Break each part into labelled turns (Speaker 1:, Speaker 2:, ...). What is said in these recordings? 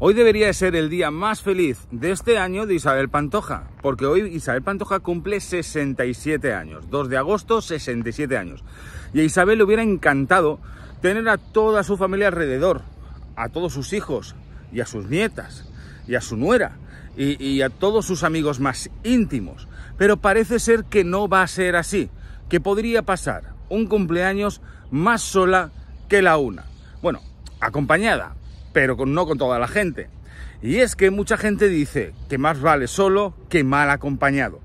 Speaker 1: Hoy debería ser el día más feliz de este año de Isabel Pantoja, porque hoy Isabel Pantoja cumple 67 años, 2 de agosto 67 años. Y a Isabel le hubiera encantado tener a toda su familia alrededor, a todos sus hijos y a sus nietas y a su nuera y, y a todos sus amigos más íntimos. Pero parece ser que no va a ser así, que podría pasar un cumpleaños más sola que la una. Bueno, acompañada, pero no con toda la gente. Y es que mucha gente dice que más vale solo que mal acompañado.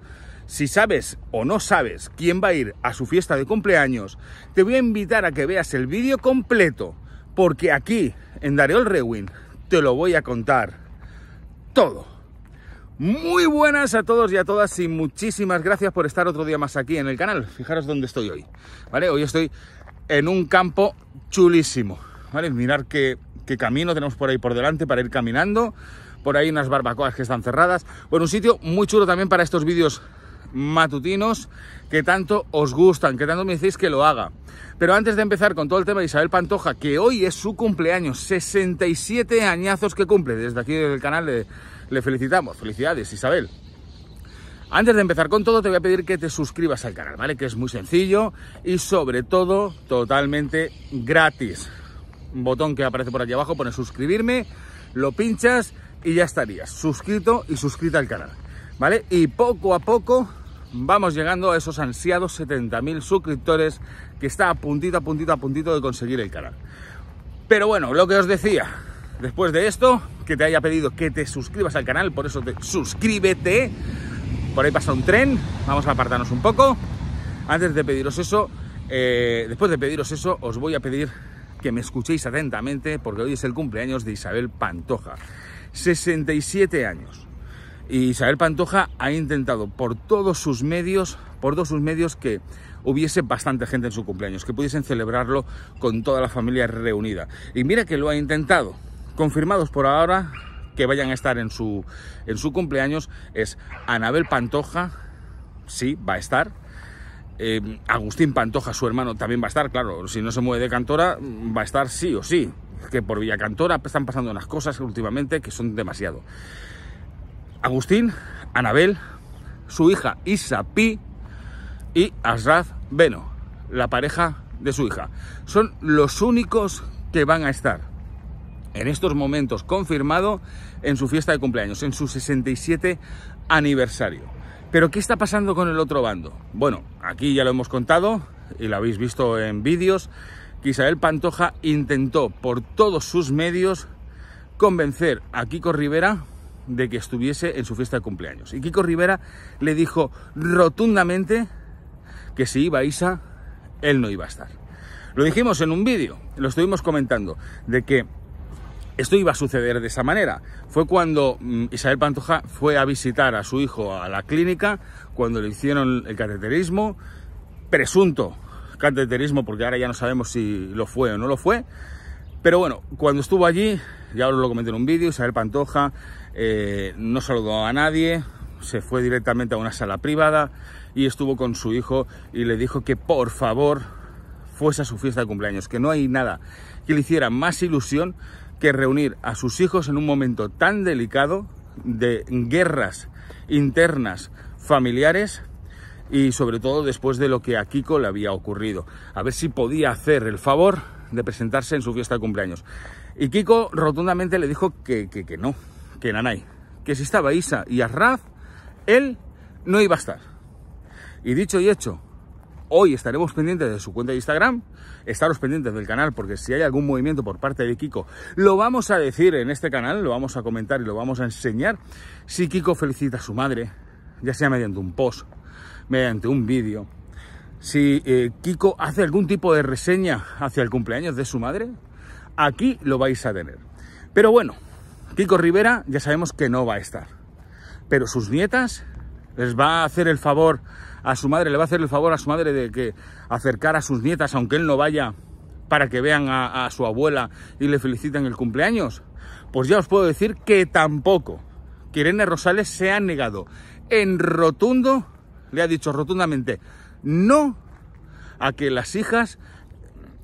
Speaker 1: Si sabes o no sabes quién va a ir a su fiesta de cumpleaños, te voy a invitar a que veas el vídeo completo, porque aquí, en Dareol Rewin, te lo voy a contar todo. Muy buenas a todos y a todas y muchísimas gracias por estar otro día más aquí en el canal. Fijaros dónde estoy hoy, ¿vale? Hoy estoy en un campo chulísimo, ¿vale? Mirar que qué camino tenemos por ahí por delante para ir caminando. Por ahí unas barbacoas que están cerradas. Bueno, un sitio muy chulo también para estos vídeos matutinos que tanto os gustan, que tanto me decís que lo haga. Pero antes de empezar con todo el tema de Isabel Pantoja, que hoy es su cumpleaños, 67 añazos que cumple, desde aquí del canal le, le felicitamos. Felicidades, Isabel. Antes de empezar con todo, te voy a pedir que te suscribas al canal, ¿vale? Que es muy sencillo y sobre todo totalmente gratis botón que aparece por aquí abajo, pone suscribirme, lo pinchas y ya estarías suscrito y suscrita al canal, ¿vale? Y poco a poco vamos llegando a esos ansiados 70.000 suscriptores que está a puntito, a puntito, a puntito de conseguir el canal. Pero bueno, lo que os decía, después de esto, que te haya pedido que te suscribas al canal, por eso te suscríbete. Por ahí pasa un tren, vamos a apartarnos un poco. Antes de pediros eso, eh, después de pediros eso, os voy a pedir que me escuchéis atentamente porque hoy es el cumpleaños de Isabel Pantoja. 67 años. Y Isabel Pantoja ha intentado por todos sus medios, por todos sus medios que hubiese bastante gente en su cumpleaños, que pudiesen celebrarlo con toda la familia reunida. Y mira que lo ha intentado. Confirmados por ahora que vayan a estar en su, en su cumpleaños es Anabel Pantoja, sí, va a estar, Em, Agustín Pantoja, su hermano, también va a estar, claro. Si no se mueve de Cantora, mm, va a estar sí o sí. Que por Villacantora están pasando unas cosas últimamente que son demasiado. Agustín, Anabel, su hija Isa Pi y Asraf Beno, la pareja de su hija. Son los únicos que van a estar en estos momentos confirmado en su fiesta de cumpleaños, en su 67 aniversario. Pero ¿qué está pasando con el otro bando? Bueno, aquí ya lo hemos contado y lo habéis visto en vídeos, que Isabel Pantoja intentó por todos sus medios convencer a Kiko Rivera de que estuviese en su fiesta de cumpleaños. Y Kiko Rivera le dijo rotundamente que si iba a Isa, él no iba a estar. Lo dijimos en un vídeo, lo estuvimos comentando, de que esto iba a suceder de esa manera. Fue cuando mm, Isabel Pantoja fue a visitar a su hijo a la clínica, cuando le hicieron el cateterismo, presunto cateterismo, porque ahora ya no sabemos si lo fue o no lo fue. Pero bueno, cuando estuvo allí, ya os lo comenté en un vídeo, Isabel Pantoja eh, no saludó a nadie, se fue directamente a una sala privada y estuvo con su hijo y le dijo que por favor fuese a su fiesta de cumpleaños, que no hay nada que le hiciera más ilusión que reunir a sus hijos en un momento tan delicado de guerras internas familiares y sobre todo después de lo que a Kiko le había ocurrido. A ver si podía hacer el favor de presentarse en su fiesta de cumpleaños. Y Kiko rotundamente le dijo que, que, que no, que Nanay, que si estaba Isa y Arraz, él no iba a estar. Y dicho y hecho, hoy estaremos pendientes de su cuenta de Instagram estaros pendientes del canal porque si hay algún movimiento por parte de Kiko, lo vamos a decir en este canal, lo vamos a comentar y lo vamos a enseñar. Si Kiko felicita a su madre, ya sea mediante un post, mediante un vídeo, si eh, Kiko hace algún tipo de reseña hacia el cumpleaños de su madre, aquí lo vais a tener. Pero bueno, Kiko Rivera ya sabemos que no va a estar. Pero sus nietas les va a hacer el favor a su madre, le va a hacer el favor a su madre de que acercar a sus nietas, aunque él no vaya, para que vean a, su abuela y le feliciten el cumpleaños? Pues ya os puedo decir que tampoco. Que Irene Rosales se ha negado en rotundo, le ha dicho rotundamente, no a que las hijas,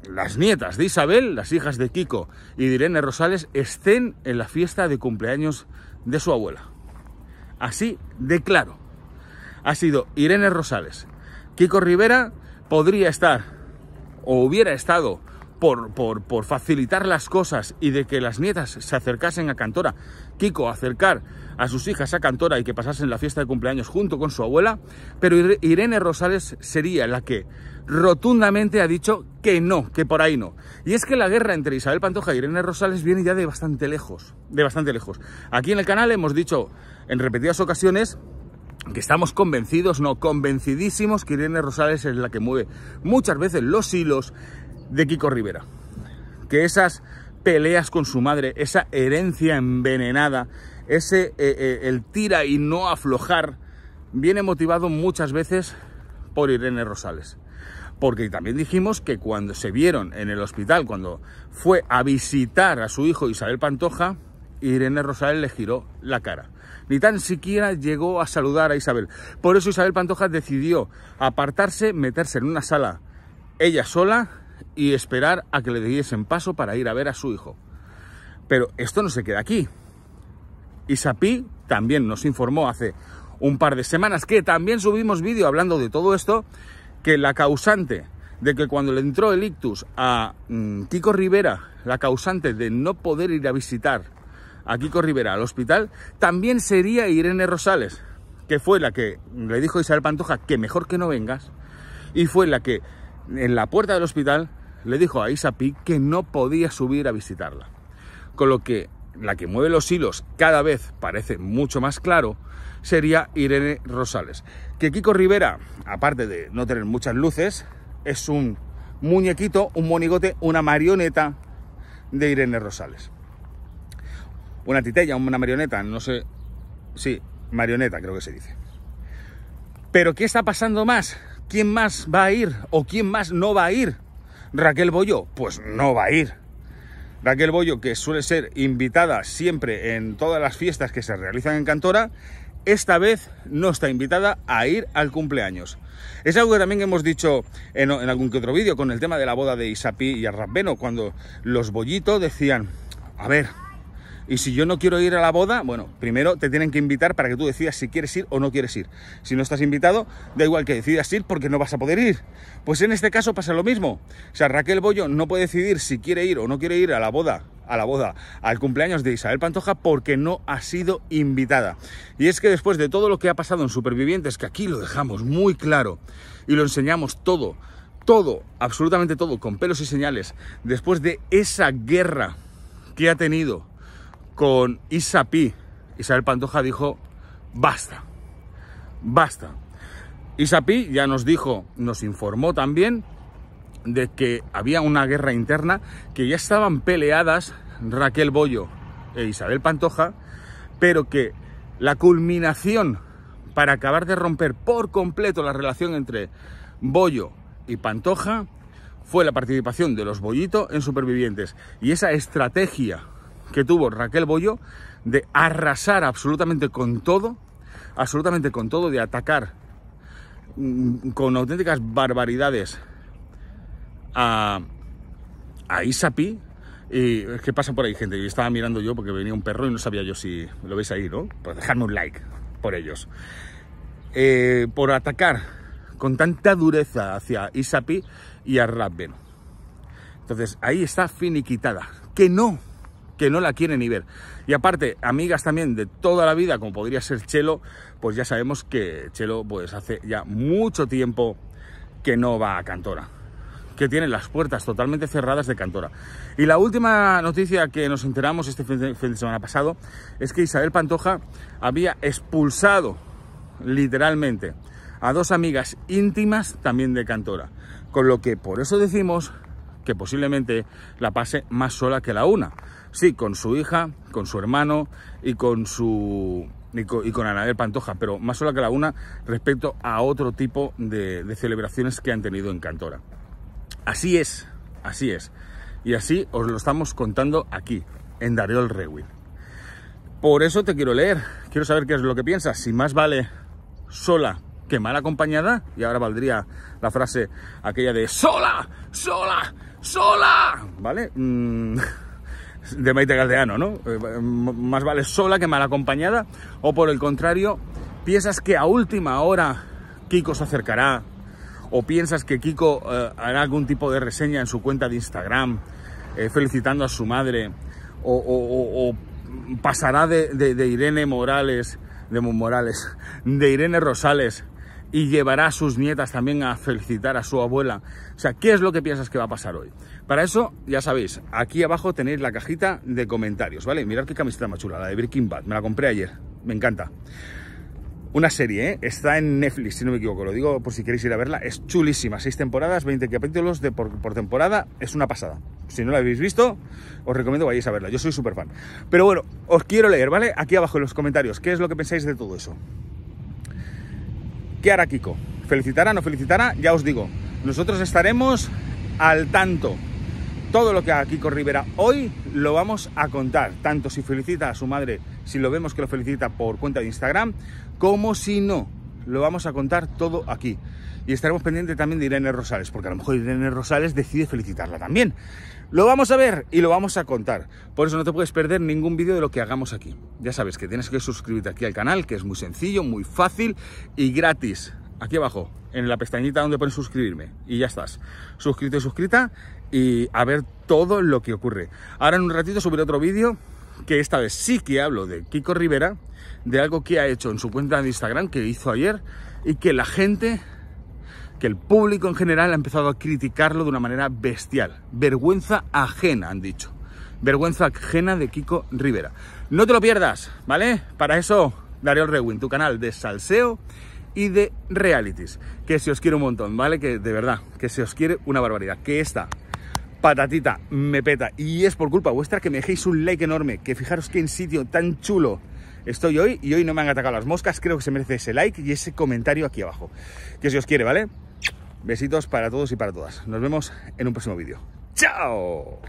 Speaker 1: las nietas de Isabel, las hijas de Kiko y de Irene Rosales estén en la fiesta de cumpleaños de su abuela. Así de claro ha sido Irene Rosales. Kiko Rivera podría estar o hubiera estado por, facilitar las cosas y de que las nietas se acercasen a Cantora, Kiko acercar a sus hijas a Cantora y que pasasen la fiesta de cumpleaños junto con su abuela, pero Irene Rosales sería la que rotundamente ha dicho que no, que por ahí no. Y es que la guerra entre Isabel Pantoja y Irene Rosales viene ya de bastante lejos, de bastante lejos. Aquí en el canal hemos dicho en repetidas ocasiones que estamos convencidos, no, convencidísimos que Irene Rosales es la que mueve muchas veces los hilos de Kiko Rivera. Que esas peleas con su madre, esa herencia envenenada, ese eh, eh, el tira y no aflojar, viene motivado muchas veces por Irene Rosales. Porque también dijimos que cuando se vieron en el hospital, cuando fue a visitar a su hijo Isabel Pantoja, Irene Rosales le giró la cara ni tan siquiera llegó a saludar a Isabel. Por eso Isabel Pantoja decidió apartarse, meterse en una sala ella sola y esperar a que le diesen paso para ir a ver a su hijo. Pero esto no se queda aquí. Isapí también nos informó hace un par de semanas que también subimos vídeo hablando de todo esto, que la causante de que cuando le entró el ictus a Tico mm, Rivera, la causante de no poder ir a visitar a Kiko Rivera al hospital, también sería Irene Rosales, que fue la que le dijo a Isabel Pantoja que mejor que no vengas, y fue la que en la puerta del hospital le dijo a Isapi que no podía subir a visitarla. Con lo que la que mueve los hilos cada vez parece mucho más claro sería Irene Rosales. Que Kiko Rivera, aparte de no tener muchas luces, es un muñequito, un monigote, una marioneta de Irene Rosales una titella, una marioneta, no sé. Sí, marioneta creo que se dice. Pero ¿qué está pasando más? ¿Quién más va a ir o quién más no va a ir? Raquel Bollo, pues no va a ir. Raquel Bollo, que suele ser invitada siempre en todas las fiestas que se realizan en Cantora, esta vez no está invitada a ir al cumpleaños. Es algo que también hemos dicho en, algún que otro vídeo con el tema de la boda de Isapí y Arrabeno, cuando los Bollito decían, a ver, y si yo no quiero ir a la boda, bueno, primero te tienen que invitar para que tú decidas si quieres ir o no quieres ir. Si no estás invitado, da igual que decidas ir porque no vas a poder ir. Pues en este caso pasa lo mismo. O sea, Raquel Bollo no puede decidir si quiere ir o no quiere ir a la boda a la boda, al cumpleaños de Isabel Pantoja, porque no ha sido invitada. Y es que después de todo lo que ha pasado en Supervivientes, que aquí lo dejamos muy claro y lo enseñamos todo, todo, absolutamente todo, con pelos y señales, después de esa guerra que ha tenido con Isa Isabel Pantoja dijo, basta, basta. Isa ya nos dijo, nos informó también de que había una guerra interna, que ya estaban peleadas Raquel Bollo e Isabel Pantoja, pero que la culminación para acabar de romper por completo la relación entre Bollo y Pantoja fue la participación de los Bollito en Supervivientes. Y esa estrategia que tuvo Raquel Bollo de arrasar absolutamente con todo, absolutamente con todo, de atacar mm, con auténticas barbaridades a, Isapi. Y pasa por ahí gente, Yo estaba mirando yo porque venía un perro y no sabía yo si lo veis ahí, ¿no? Pues dejadme un like por ellos. Eh, por atacar con tanta dureza hacia Isapi y a Rabben. Entonces ahí está finiquitada. Que no, que no la quiere ni ver. Y aparte, amigas también de toda la vida, como podría ser Chelo, pues ya sabemos que Chelo pues hace ya mucho tiempo que no va a Cantora que tiene las puertas totalmente cerradas de Cantora. Y la última noticia que nos enteramos este fin de semana pasado es que Isabel Pantoja había expulsado literalmente a dos amigas íntimas también de Cantora. Con lo que por eso decimos que posiblemente la pase más sola que la una. Sí, con su hija, con su hermano y con su y con, Anabel Pantoja, pero más sola que la una respecto a otro tipo de, celebraciones que han tenido en Cantora. Así es, así es. Y así os lo estamos contando aquí, en el Rewin... Por eso te quiero leer, quiero saber qué es lo que piensas, si más vale sola que mal acompañada, y ahora valdría la frase aquella de sola, sola, sola, ¿vale? Mm, de Maite Galdeano, ¿no? Eh, más vale sola que mal acompañada, o por el contrario, piensas que a última hora Kiko se acercará, o piensas que Kiko eh, hará algún tipo de reseña en su cuenta de Instagram, eh, felicitando a su madre, o, pasará de, Irene Morales, de Morales, de Irene Rosales y llevará a sus nietas también a felicitar a su abuela. O sea, ¿qué es lo que piensas que va a pasar hoy? Para eso, ya sabéis, aquí abajo tenéis la cajita de comentarios, ¿vale? Mirad qué camiseta más chula, la de Breaking Bad, me la compré ayer, me encanta. Una serie, ¿eh? está en Netflix, si no me equivoco, lo digo por si queréis ir a verla, es chulísima, seis temporadas, 20 capítulos de por, temporada, es una pasada. Si no la habéis visto, os recomiendo que vayáis a verla, yo soy súper fan. Pero bueno, os quiero leer, ¿vale? Aquí abajo en los comentarios, ¿qué es lo que pensáis de todo eso? ¿Qué hará Kiko? ¿Felicitará? ¿No felicitará? Ya os digo, nosotros estaremos al tanto. Todo lo que haga Kiko Rivera hoy lo vamos a contar, tanto si felicita a su madre, si lo vemos que lo felicita por cuenta de Instagram, como si no. Lo vamos a contar todo aquí y estaremos pendientes también de Irene Rosales, porque a lo mejor Irene Rosales decide felicitarla también. Lo vamos a ver y lo vamos a contar. Por eso no te puedes perder ningún vídeo de lo que hagamos aquí. Ya sabes que tienes que suscribirte aquí al canal, que es muy sencillo, muy fácil y gratis. Aquí abajo, en la pestañita donde pones suscribirme. Y ya estás. Suscrito y suscrita y a ver todo lo que ocurre. Ahora en un ratito subiré otro vídeo que esta vez sí que hablo de Kiko Rivera, de algo que ha hecho en su cuenta de Instagram que hizo ayer y que la gente que el público en general ha empezado a criticarlo de una manera bestial. Vergüenza ajena, han dicho. Vergüenza ajena de Kiko Rivera. No te lo pierdas, ¿vale? Para eso, Darío Rewin, tu canal de salseo y de realities. Que se os quiere un montón, ¿vale? Que de verdad, que se os quiere una barbaridad. Que esta patatita me peta. Y es por culpa vuestra que me dejéis un like enorme. Que fijaros que en sitio tan chulo estoy hoy y hoy no me han atacado las moscas. Creo que se merece ese like y ese comentario aquí abajo. Que si os quiere, ¿vale? Besitos para todos y para todas. Nos vemos en un próximo vídeo. ¡Chao!